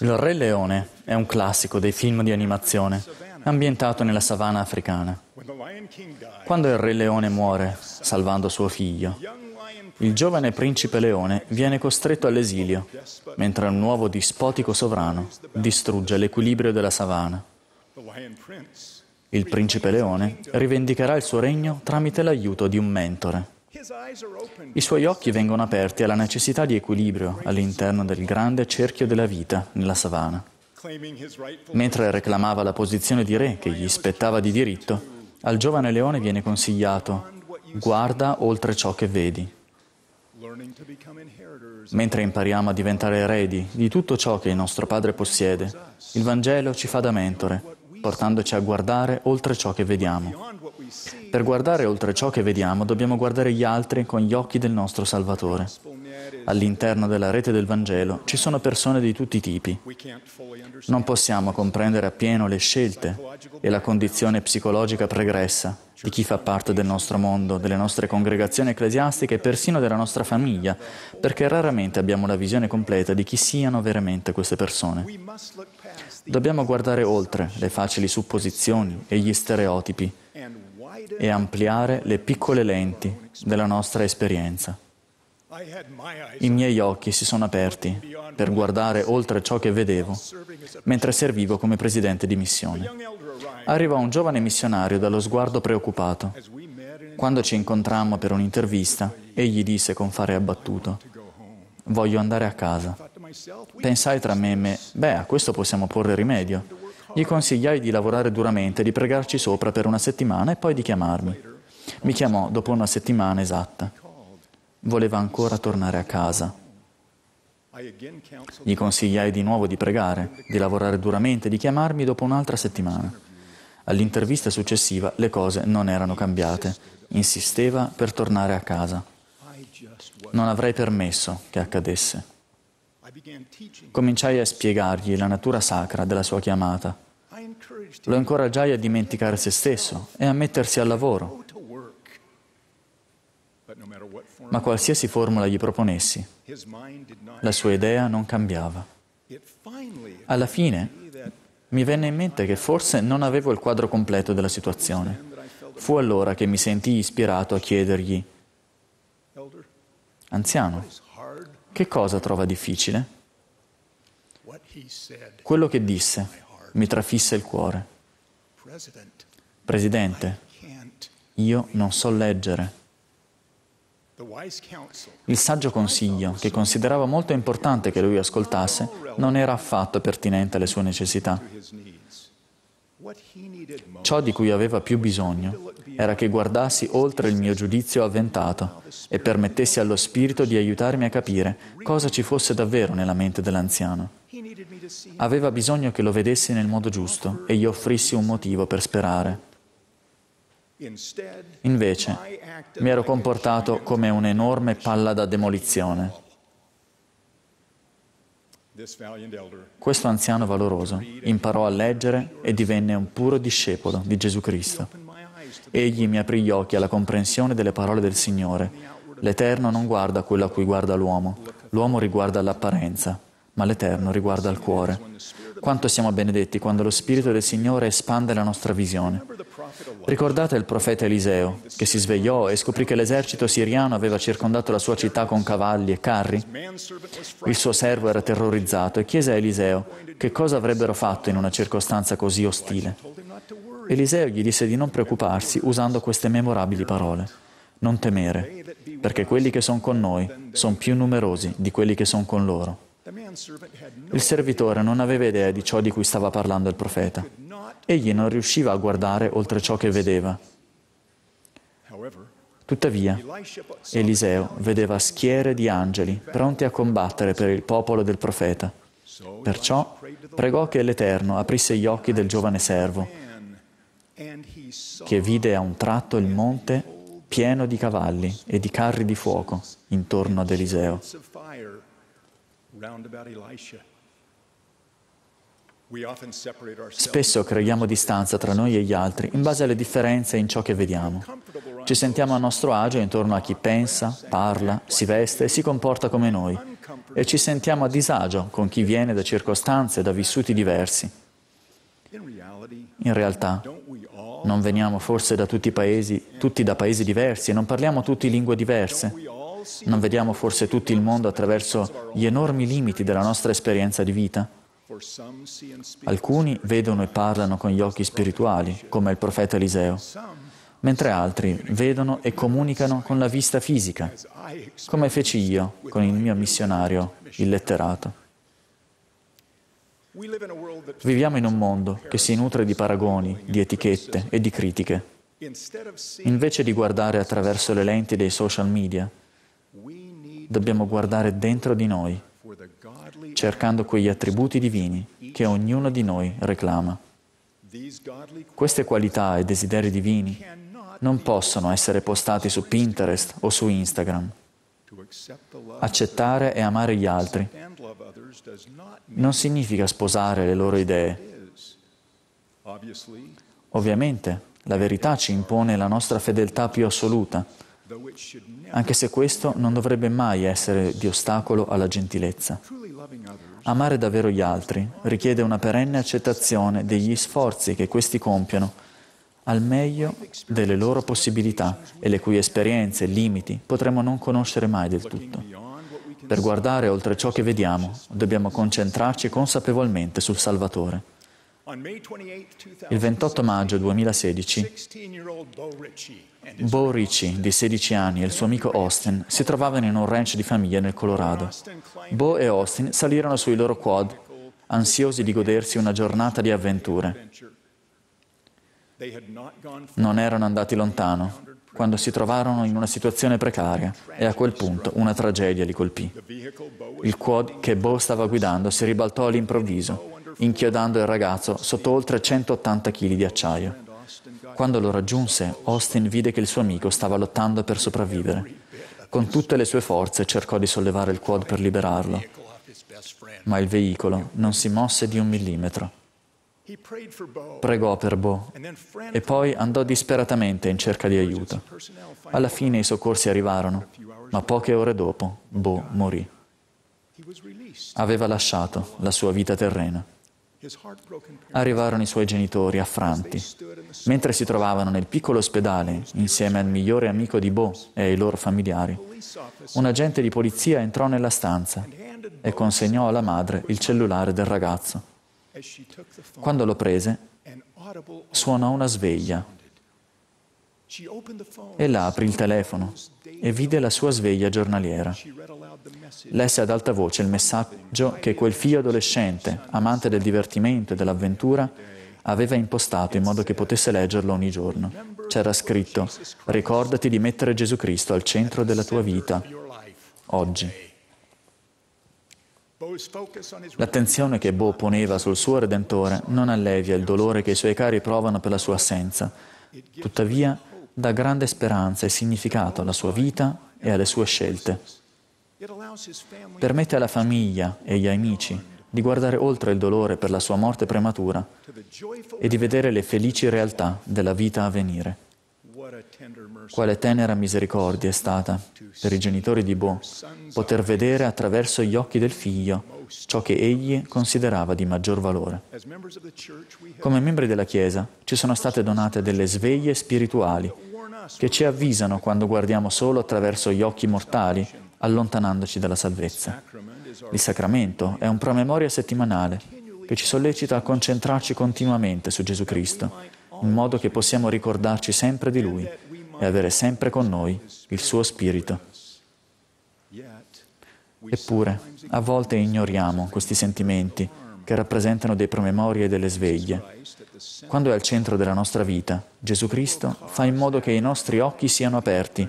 Il Re Leone è un classico dei film di animazione, ambientato nella savana africana. Quando il Re Leone muore, salvando suo figlio, il giovane principe Leone viene costretto all'esilio, mentre un nuovo dispotico sovrano distrugge l'equilibrio della savana. Il principe Leone rivendicherà il suo regno tramite l'aiuto di un mentore. I suoi occhi vengono aperti alla necessità di equilibrio all'interno del grande cerchio della vita nella savana. Mentre reclamava la posizione di re che gli spettava di diritto, al giovane leone viene consigliato guarda oltre ciò che vedi. Mentre impariamo a diventare eredi di tutto ciò che il nostro Padre possiede, il Vangelo ci fa da mentore, portandoci a guardare oltre ciò che vediamo. Per guardare oltre ciò che vediamo dobbiamo guardare gli altri con gli occhi del nostro Salvatore. All'interno della rete del Vangelo ci sono persone di tutti i tipi. Non possiamo comprendere appieno le scelte e la condizione psicologica pregressa di chi fa parte del nostro mondo, delle nostre congregazioni ecclesiastiche e persino della nostra famiglia, perché raramente abbiamo la visione completa di chi siano veramente queste persone. Dobbiamo guardare oltre le facili supposizioni e gli stereotipi e ampliare le piccole lenti della nostra esperienza. I miei occhi si sono aperti per guardare oltre ciò che vedevo mentre servivo come presidente di missione. Arrivò un giovane missionario dallo sguardo preoccupato. Quando ci incontrammo per un'intervista, egli disse con fare abbattuto, voglio andare a casa. Pensai tra me e me, beh, a questo possiamo porre rimedio. Gli consigliai di lavorare duramente, di pregarci sopra per una settimana e poi di chiamarmi. Mi chiamò dopo una settimana esatta. Voleva ancora tornare a casa. Gli consigliai di nuovo di pregare, di lavorare duramente, di chiamarmi dopo un'altra settimana. All'intervista successiva le cose non erano cambiate. Insisteva per tornare a casa. Non avrei permesso che accadesse. Cominciai a spiegargli la natura sacra della sua chiamata lo incoraggiai a dimenticare se stesso e a mettersi al lavoro. Ma qualsiasi formula gli proponessi, la sua idea non cambiava. Alla fine mi venne in mente che forse non avevo il quadro completo della situazione. Fu allora che mi sentii ispirato a chiedergli, anziano, che cosa trova difficile? Quello che disse, mi trafisse il cuore. Presidente, io non so leggere. Il saggio consiglio, che considerava molto importante che lui ascoltasse, non era affatto pertinente alle sue necessità. Ciò di cui aveva più bisogno era che guardassi oltre il mio giudizio avventato e permettessi allo Spirito di aiutarmi a capire cosa ci fosse davvero nella mente dell'anziano. Aveva bisogno che lo vedessi nel modo giusto e gli offrissi un motivo per sperare. Invece, mi ero comportato come un'enorme palla da demolizione. Questo anziano valoroso imparò a leggere e divenne un puro discepolo di Gesù Cristo. Egli mi aprì gli occhi alla comprensione delle parole del Signore. L'Eterno non guarda quello a cui guarda l'uomo, l'uomo riguarda l'apparenza ma l'Eterno riguarda il cuore. Quanto siamo benedetti quando lo Spirito del Signore espande la nostra visione. Ricordate il profeta Eliseo, che si svegliò e scoprì che l'esercito siriano aveva circondato la sua città con cavalli e carri? Il suo servo era terrorizzato e chiese a Eliseo che cosa avrebbero fatto in una circostanza così ostile. Eliseo gli disse di non preoccuparsi usando queste memorabili parole. Non temere, perché quelli che sono con noi sono più numerosi di quelli che sono con loro. Il servitore non aveva idea di ciò di cui stava parlando il profeta. Egli non riusciva a guardare oltre ciò che vedeva. Tuttavia, Eliseo vedeva schiere di angeli pronti a combattere per il popolo del profeta. Perciò pregò che l'Eterno aprisse gli occhi del giovane servo, che vide a un tratto il monte pieno di cavalli e di carri di fuoco intorno ad Eliseo round about Elisha. Spesso creiamo distanza tra noi e gli altri in base alle differenze in ciò che vediamo. Ci sentiamo a nostro agio intorno a chi pensa, parla, si veste e si comporta come noi e ci sentiamo a disagio con chi viene da circostanze, e da vissuti diversi. In realtà non veniamo forse da tutti i paesi, tutti da paesi diversi e non parliamo tutti lingue diverse. Non vediamo forse tutto il mondo attraverso gli enormi limiti della nostra esperienza di vita? Alcuni vedono e parlano con gli occhi spirituali, come il profeta Eliseo, mentre altri vedono e comunicano con la vista fisica, come feci io con il mio missionario, il letterato. Viviamo in un mondo che si nutre di paragoni, di etichette e di critiche. Invece di guardare attraverso le lenti dei social media, dobbiamo guardare dentro di noi, cercando quegli attributi divini che ognuno di noi reclama. Queste qualità e desideri divini non possono essere postati su Pinterest o su Instagram. Accettare e amare gli altri non significa sposare le loro idee. Ovviamente, la verità ci impone la nostra fedeltà più assoluta, anche se questo non dovrebbe mai essere di ostacolo alla gentilezza. Amare davvero gli altri richiede una perenne accettazione degli sforzi che questi compiono al meglio delle loro possibilità e le cui esperienze e limiti potremmo non conoscere mai del tutto. Per guardare oltre ciò che vediamo, dobbiamo concentrarci consapevolmente sul Salvatore. Il 28 maggio 2016, Bo Ritchie, di 16 anni, e il suo amico Austin si trovavano in un ranch di famiglia nel Colorado. Bo e Austin salirono sui loro quad, ansiosi di godersi una giornata di avventure. Non erano andati lontano quando si trovarono in una situazione precaria e a quel punto una tragedia li colpì. Il quad che Bo stava guidando si ribaltò all'improvviso inchiodando il ragazzo sotto oltre 180 kg di acciaio. Quando lo raggiunse, Austin vide che il suo amico stava lottando per sopravvivere. Con tutte le sue forze cercò di sollevare il quad per liberarlo, ma il veicolo non si mosse di un millimetro. Pregò per Bo e poi andò disperatamente in cerca di aiuto. Alla fine i soccorsi arrivarono, ma poche ore dopo Bo morì. Aveva lasciato la sua vita terrena. Arrivarono i suoi genitori affranti. Mentre si trovavano nel piccolo ospedale, insieme al migliore amico di Bo e ai loro familiari, un agente di polizia entrò nella stanza e consegnò alla madre il cellulare del ragazzo. Quando lo prese, suonò una sveglia e Ella aprì il telefono e vide la sua sveglia giornaliera. Lesse ad alta voce il messaggio che quel figlio adolescente, amante del divertimento e dell'avventura, aveva impostato in modo che potesse leggerlo ogni giorno. C'era scritto, ricordati di mettere Gesù Cristo al centro della tua vita, oggi. L'attenzione che Bo poneva sul suo Redentore non allevia il dolore che i suoi cari provano per la sua assenza. Tuttavia, dà grande speranza e significato alla sua vita e alle sue scelte. Permette alla famiglia e agli amici di guardare oltre il dolore per la sua morte prematura e di vedere le felici realtà della vita a venire. Quale tenera misericordia è stata per i genitori di Bo poter vedere attraverso gli occhi del figlio ciò che egli considerava di maggior valore. Come membri della Chiesa ci sono state donate delle sveglie spirituali che ci avvisano quando guardiamo solo attraverso gli occhi mortali, allontanandoci dalla salvezza. Il sacramento è un promemoria settimanale che ci sollecita a concentrarci continuamente su Gesù Cristo, in modo che possiamo ricordarci sempre di Lui e avere sempre con noi il suo Spirito. Eppure, a volte ignoriamo questi sentimenti che rappresentano dei promemori e delle sveglie. Quando è al centro della nostra vita, Gesù Cristo fa in modo che i nostri occhi siano aperti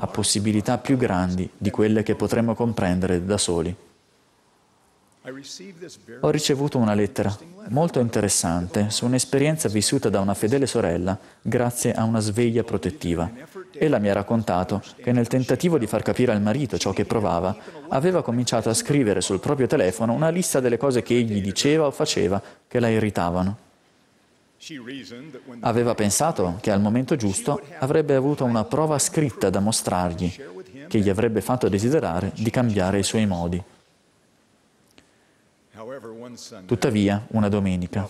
a possibilità più grandi di quelle che potremmo comprendere da soli. Ho ricevuto una lettera molto interessante su un'esperienza vissuta da una fedele sorella grazie a una sveglia protettiva. Ella mi ha raccontato che nel tentativo di far capire al marito ciò che provava, aveva cominciato a scrivere sul proprio telefono una lista delle cose che egli diceva o faceva che la irritavano. Aveva pensato che al momento giusto avrebbe avuto una prova scritta da mostrargli, che gli avrebbe fatto desiderare di cambiare i suoi modi. Tuttavia, una domenica,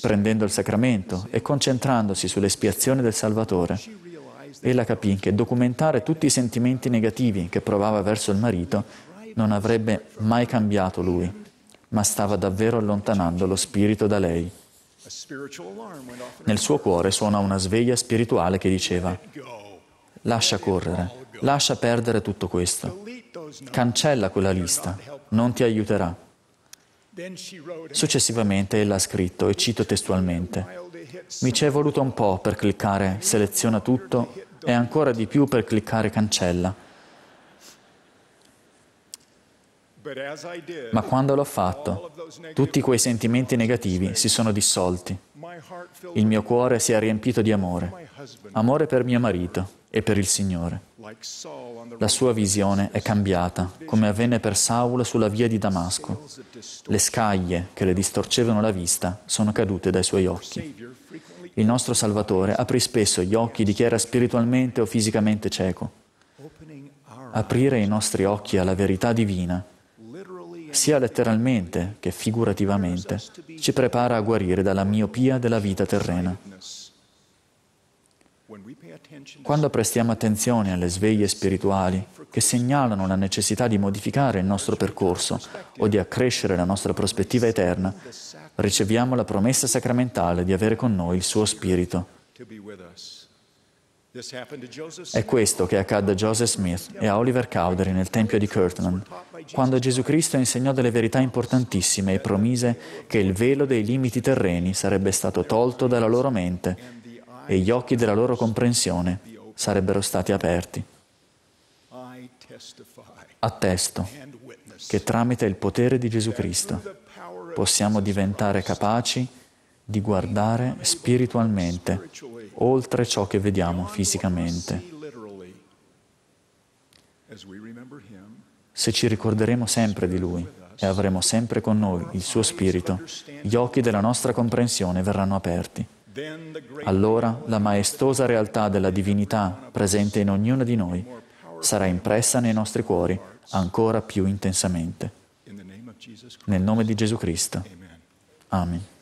prendendo il sacramento e concentrandosi sull'espiazione del Salvatore, Ella capì che documentare tutti i sentimenti negativi che provava verso il marito non avrebbe mai cambiato lui, ma stava davvero allontanando lo spirito da lei. Nel suo cuore suona una sveglia spirituale che diceva, lascia correre, lascia perdere tutto questo, cancella quella lista, non ti aiuterà. Successivamente ella ha scritto, e cito testualmente, mi ci è voluto un po' per cliccare seleziona tutto e ancora di più per cliccare cancella. Ma quando l'ho fatto, tutti quei sentimenti negativi si sono dissolti. Il mio cuore si è riempito di amore, amore per mio marito, e per il Signore. La sua visione è cambiata, come avvenne per Saul sulla via di Damasco. Le scaglie che le distorcevano la vista sono cadute dai suoi occhi. Il nostro Salvatore aprì spesso gli occhi di chi era spiritualmente o fisicamente cieco. Aprire i nostri occhi alla verità divina, sia letteralmente che figurativamente, ci prepara a guarire dalla miopia della vita terrena. Quando prestiamo attenzione alle sveglie spirituali che segnalano la necessità di modificare il nostro percorso o di accrescere la nostra prospettiva eterna, riceviamo la promessa sacramentale di avere con noi il suo Spirito. È questo che accadde a Joseph Smith e a Oliver Cowdery nel Tempio di Kirtland, quando Gesù Cristo insegnò delle verità importantissime e promise che il velo dei limiti terreni sarebbe stato tolto dalla loro mente e gli occhi della loro comprensione sarebbero stati aperti. Attesto che tramite il potere di Gesù Cristo possiamo diventare capaci di guardare spiritualmente oltre ciò che vediamo fisicamente. Se ci ricorderemo sempre di Lui e avremo sempre con noi il Suo Spirito, gli occhi della nostra comprensione verranno aperti. Allora la maestosa realtà della divinità presente in ognuno di noi sarà impressa nei nostri cuori ancora più intensamente. Nel nome di Gesù Cristo. Amen.